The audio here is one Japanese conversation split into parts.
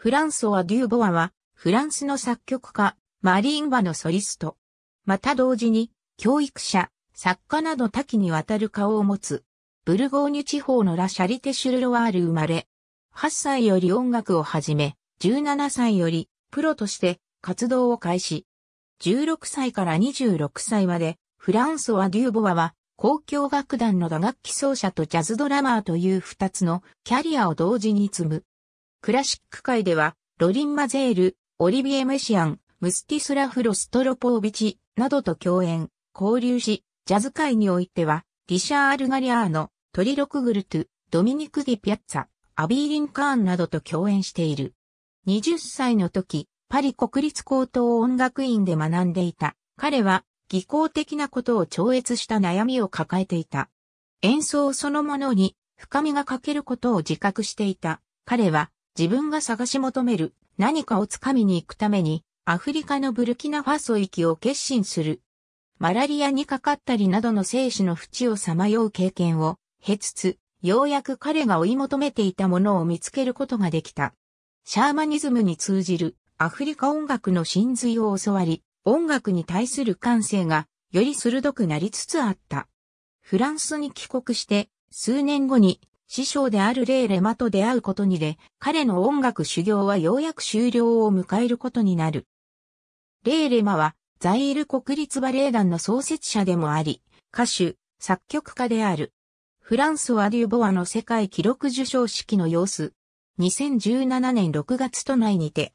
フランソワ・デューボアは、フランスの作曲家、マリンバのソリスト。また同時に、教育者、作家など多岐にわたる顔を持つ。ブルゴーニュ地方のラ・シャリテ・シュルロワール生まれ。8歳より音楽を始め、17歳よりプロとして活動を開始。16歳から26歳まで、フランソワ・デューボアは、公共楽団の打楽器奏者とジャズドラマーという二つのキャリアを同時に積む。クラシック界では、ロリン・マゼール、オリビエ・メシアン、ムスティスラフ・ロストロポービチ、などと共演、交流し、ジャズ界においては、リシャーアル・ガリアーノ、トリロクグルトゥ、ドミニク・ディ・ピャッツァ、アビー・リンカーンなどと共演している。20歳の時、パリ国立高等音楽院で学んでいた。彼は、技巧的なことを超越した悩みを抱えていた。演奏そのものに深みが欠けることを自覚していた。彼は、自分が探し求める何かをつかみに行くためにアフリカのブルキナファソ行きを決心する。マラリアにかかったりなどの生死の淵をさまよう経験を経つつ、ようやく彼が追い求めていたものを見つけることができた。シャーマニズムに通じるアフリカ音楽の真髄を教わり、音楽に対する感性がより鋭くなりつつあった。フランスに帰国して数年後に師匠であるレイ・レマと出会うことにで、彼の音楽修行はようやく終了を迎えることになる。レイ・レマは、ザイール国立バレエ団の創設者でもあり、歌手、作曲家である。フランスワ・デュボアの世界記録受賞式の様子。2017年6月都内にて、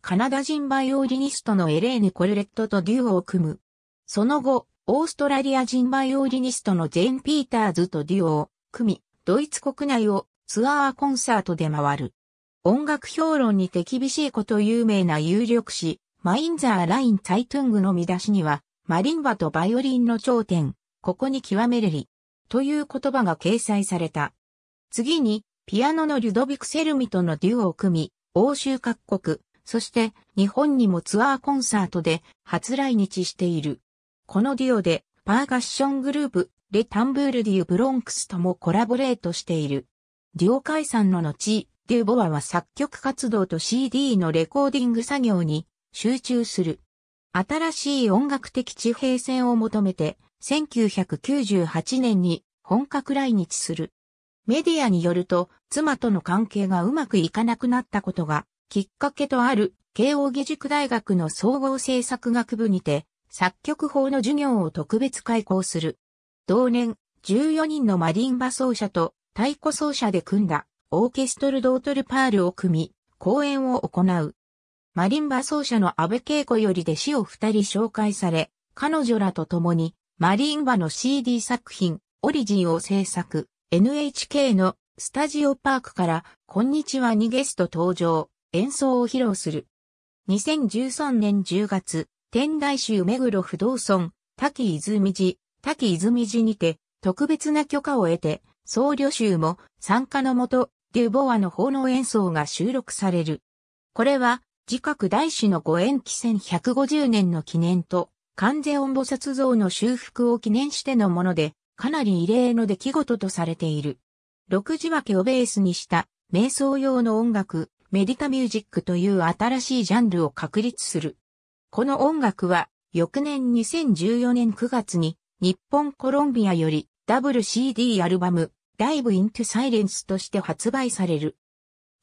カナダ人バイオリニストのエレーヌ・コルレットとデュオを組む。その後、オーストラリア人バイオリニストのジェーン・ピーターズとデュオを組み、ドイツ国内をツアーコンサートで回る。音楽評論にて厳しいこと有名な有力誌、マインザー・ライン・ツァイトゥングの見出しには、マリンバとバイオリンの頂点、ここに極めれり、という言葉が掲載された。次に、ピアノのリュドビク・セルミとのデュオを組み、欧州各国、そして日本にもツアーコンサートで初来日している。このデュオでパーカッショングループレ・タンブール・デュ・ブロンクスともコラボレートしている。デュオ解散の後、デュボアは作曲活動と CD のレコーディング作業に集中する。新しい音楽的地平線を求めて、1998年に本格来日する。メディアによると、妻との関係がうまくいかなくなったことが、きっかけとある、慶応義塾大学の総合政策学部にて、作曲法の授業を特別開講する。同年、14人のマリンバ奏者と太鼓奏者で組んだオーケストル・ドートル・パールを組み、公演を行う。マリンバ奏者の安部恵子より弟子を二人紹介され、彼女らと共にマリンバの CD 作品、オリジンを制作、NHK のスタジオパークから、こんにちはにゲスト登場、演奏を披露する。2013年10月、天台宗目黒不動尊、滝泉寺、滝泉寺にて、特別な許可を得て、僧侶集も参加のもと、デュボアの奉納演奏が収録される。これは、自覚大師のご縁期1150年の記念と、完全音母殺像の修復を記念してのもので、かなり異例の出来事とされている。六字分けをベースにした瞑想用の音楽、メディタミュージックという新しいジャンルを確立する。この音楽は翌年2014年9月に日本コロンビアより WCD アルバム、Dive into Silence として発売される。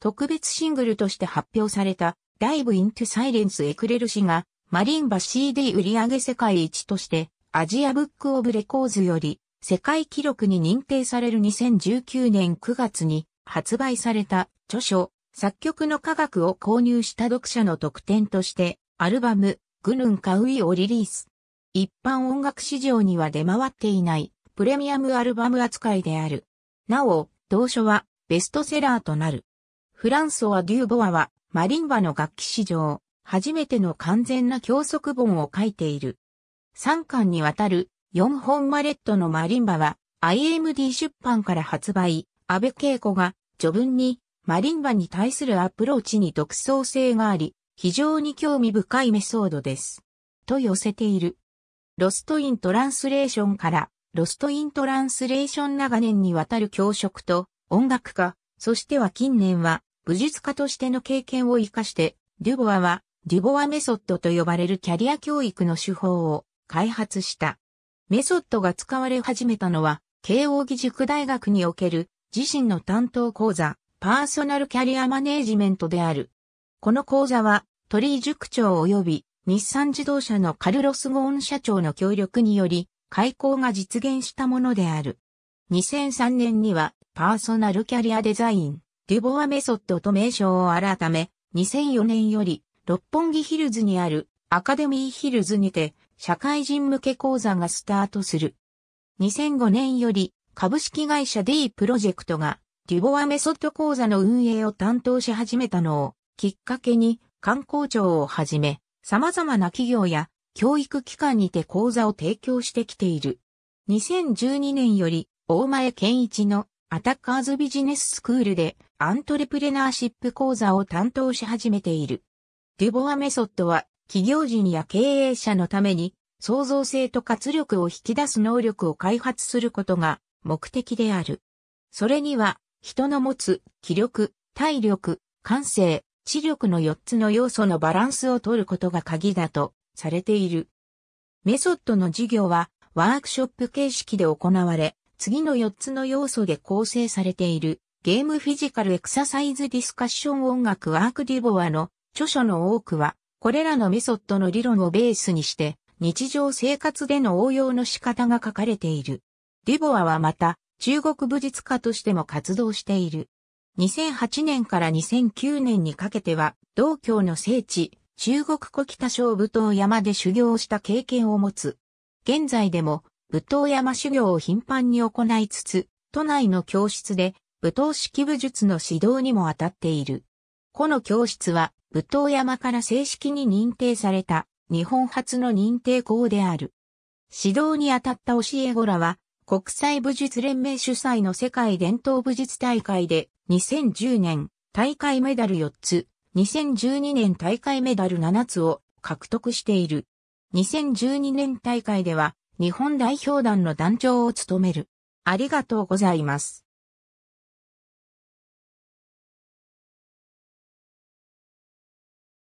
特別シングルとして発表された Dive into Silence エクレル氏がマリンバ CD 売上世界一としてアジアブックオブレコーズより世界記録に認定される2019年9月に発売された著書作曲の科学を購入した読者の特典としてアルバムグヌンカウイをリリース。一般音楽市場には出回っていないプレミアムアルバム扱いである。なお、同書はベストセラーとなる。フランソワ・デューボアはマリンバの楽器史上初めての完全な教則本を書いている。3巻にわたる4本マレットのマリンバは IMD 出版から発売、安倍恵子が序文にマリンバに対するアプローチに独創性があり、非常に興味深いメソードです。と寄せている。ロストイントランスレーションから、ロストイントランスレーション長年にわたる教職と音楽家、そしては近年は武術家としての経験を活かして、デュボアはデュボアメソッドと呼ばれるキャリア教育の手法を開発した。メソッドが使われ始めたのは、慶応義塾大学における自身の担当講座、パーソナルキャリアマネージメントである。この講座は、鳥居塾長及び日産自動車のカルロス・ゴーン社長の協力により、開港が実現したものである。2003年には、パーソナルキャリアデザイン、デュボアメソッドと名称を改め、2004年より、六本木ヒルズにあるアカデミーヒルズにて、社会人向け講座がスタートする。2005年より、株式会社 D プロジェクトが、デュボアメソッド講座の運営を担当し始めたのを、きっかけに、観光庁をはじめ、様々な企業や教育機関にて講座を提供してきている。2012年より大前健一のアタッカーズビジネススクールでアントレプレナーシップ講座を担当し始めている。デュボアメソッドは企業人や経営者のために創造性と活力を引き出す能力を開発することが目的である。それには人の持つ気力、体力、感性、知力の4つの要素のバランスを取ることが鍵だとされている。メソッドの授業はワークショップ形式で行われ、次の4つの要素で構成されているゲームフィジカルエクササイズディスカッション音楽ワークディボアの著書の多くは、これらのメソッドの理論をベースにして、日常生活での応用の仕方が書かれている。ディボアはまた、中国武術家としても活動している。2008年から2009年にかけては、道教の聖地、中国古北小武闘山で修行した経験を持つ。現在でも、武闘山修行を頻繁に行いつつ、都内の教室で、武闘式武術の指導にも当たっている。この教室は、武闘山から正式に認定された、日本初の認定校である。指導に当たった教え子らは、国際武術連盟主催の世界伝統武術大会で2010年大会メダル4つ、2012年大会メダル7つを獲得している。2012年大会では日本代表団の団長を務める。ありがとうございます。